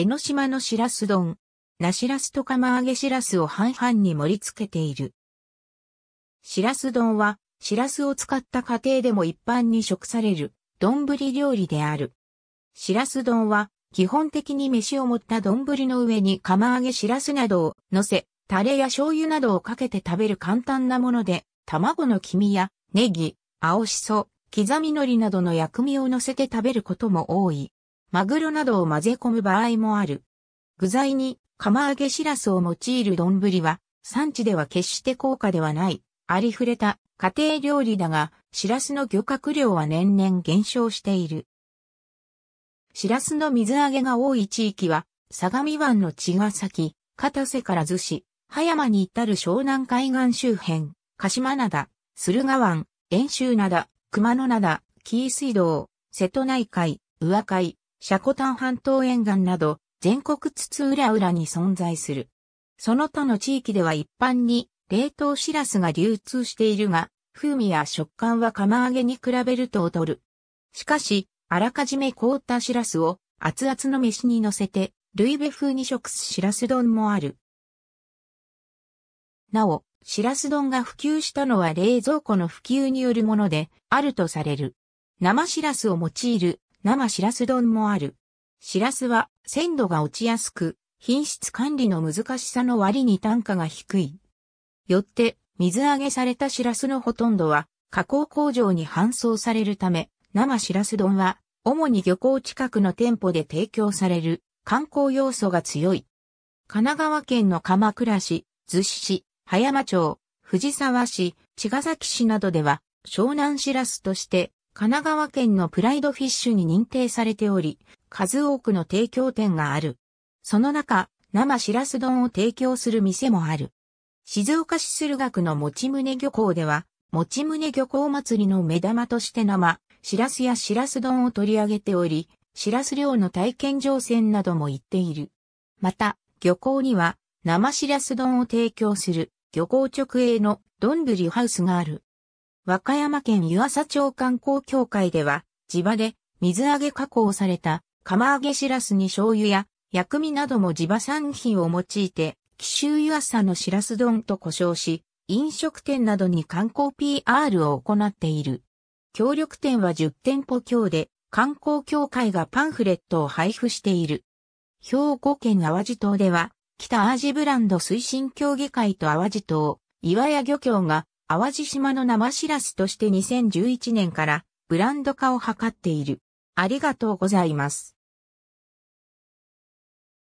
江ノ島のしらす丼、なしらすと釜揚げしらすを半々に盛り付けている。しらす丼は、しらすを使った家庭でも一般に食される、丼料理である。しらす丼は、基本的に飯を持った丼の上に釜揚げしらすなどを乗せ、タレや醤油などをかけて食べる簡単なもので、卵の黄身やネギ、青しそ、刻み海苔などの薬味を乗せて食べることも多い。マグロなどを混ぜ込む場合もある。具材に釜揚げしらすを用いる丼は、産地では決して高価ではない、ありふれた家庭料理だが、しらすの漁獲量は年々減少している。しらすの水揚げが多い地域は、相模湾の茅ヶ崎、片瀬から寿司、葉山に至る湘南海岸周辺、鹿島灘、駿河湾、遠州灘、熊野灘、紀伊水道、瀬戸内海、宇和海、シャコタン半島沿岸など全国津々浦々に存在する。その他の地域では一般に冷凍シラスが流通しているが、風味や食感は釜揚げに比べると劣る。しかし、あらかじめ凍ったシラスを熱々の飯に乗せて、ルイベ風に食すシラス丼もある。なお、シラス丼が普及したのは冷蔵庫の普及によるもので、あるとされる。生シラスを用いる生しらす丼もある。しらすは鮮度が落ちやすく、品質管理の難しさの割に単価が低い。よって、水揚げされたしらすのほとんどは、加工工場に搬送されるため、生しらす丼は、主に漁港近くの店舗で提供される観光要素が強い。神奈川県の鎌倉市、逗子市、葉山町、藤沢市、茅ヶ崎市などでは、湘南しらすとして神奈川県のプライドフィッシュに認定されており、数多くの提供店がある。その中、生しらす丼を提供する店もある。静岡市駿河区のもちむね漁港では、もちむね漁港祭りの目玉として生、しらすやしらす丼を取り上げており、しらす漁の体験乗船なども行っている。また、漁港には、生しらす丼を提供する漁港直営の丼ハウスがある。和歌山県湯浅町観光協会では、地場で水揚げ加工された釜揚げしらすに醤油や薬味なども地場産品を用いて、紀州湯浅のしらす丼と呼称し、飲食店などに観光 PR を行っている。協力店は10店舗強で、観光協会がパンフレットを配布している。兵庫県淡路島では、北アージブランド推進協議会と淡路島、岩屋漁協が淡路島の生しらすとして2011年からブランド化を図っている。ありがとうございます。